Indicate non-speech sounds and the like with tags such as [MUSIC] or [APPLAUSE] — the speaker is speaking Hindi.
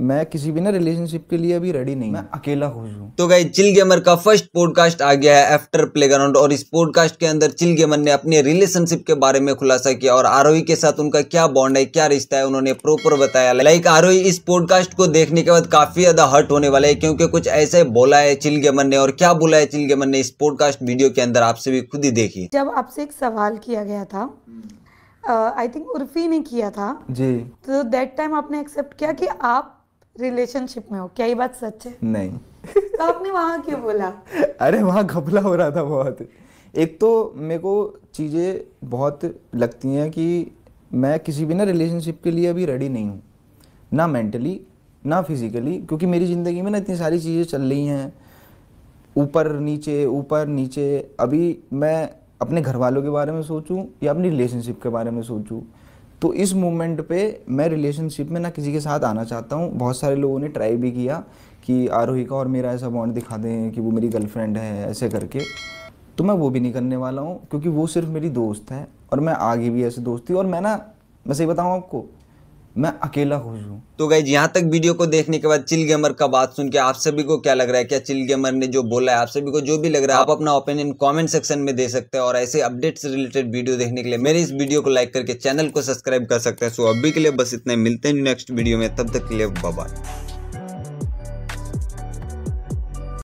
मैं किसी भी ना रिलेशनशिप के लिए अभी रेडी नहीं मैं अकेला खुश हूँ तो गई चिल गेमर का फर्स्ट पॉडकास्ट आ गया है आफ्टर प्लेग्राउंड और इस पॉडकास्ट के अंदर चिल गेमर ने अपने रिलेशनशिप के बारे में खुलासा किया और आरोही के साथ उनका क्या बॉन्ड है क्या रिश्ता है उन्होंने प्रॉपर बताया लाइक आरोही इस पॉडकास्ट को देखने के बाद काफी ज्यादा हर्ट होने वाला है क्योंकि कुछ ऐसे बोला है चिल गेमर ने और क्या बोला है चिल गेमर ने इस पॉडकास्ट वीडियो के अंदर आपसे भी खुद ही देखी जब आपसे एक सवाल किया गया था आई थिंक उर्फी ने किया था जी तो दैट टाइम आपने एक्सेप्ट किया कि आप रिलेशनशिप में हो क्या ये बात सच है नहीं तो आपने वहाँ क्यों बोला [LAUGHS] अरे वहाँ घपला हो रहा था बहुत एक तो मेरे को चीज़ें बहुत लगती हैं कि मैं किसी भी ना रिलेशनशिप के लिए अभी रेडी नहीं हूँ ना मेंटली ना फिजिकली क्योंकि मेरी ज़िंदगी में ना इतनी सारी चीज़ें चल रही हैं ऊपर नीचे ऊपर नीचे अभी मैं अपने घर वालों के बारे में सोचूं या अपनी रिलेशनशिप के बारे में सोचूं तो इस मोमेंट पे मैं रिलेशनशिप में ना किसी के साथ आना चाहता हूँ बहुत सारे लोगों ने ट्राई भी किया कि आरोही का और मेरा ऐसा बॉन्ड दिखा दें कि वो मेरी गर्लफ्रेंड है ऐसे करके तो मैं वो भी नहीं करने वाला हूँ क्योंकि वो सिर्फ मेरी दोस्त है और मैं आगे भी ऐसे दोस्ती और मैं ना मैं सही बताऊँ आपको मैं अकेला खुश हूँ तो गई यहाँ तक वीडियो को देखने के बाद चिल गेमर का बात सुन के आप सभी को क्या लग रहा है क्या चिल गेमर ने जो बोला है आप सभी को जो भी लग रहा है आप अपना ओपिनियन कमेंट सेक्शन में दे सकते हैं और ऐसे अपडेट रिलेटेड वीडियो देखने के लिए मेरे इस वीडियो को लाइक करके चैनल को सब्सक्राइब कर सकते हैं सो अभी के लिए बस इतने मिलते हैं नेक्स्ट वीडियो में तब तक के लिए बाय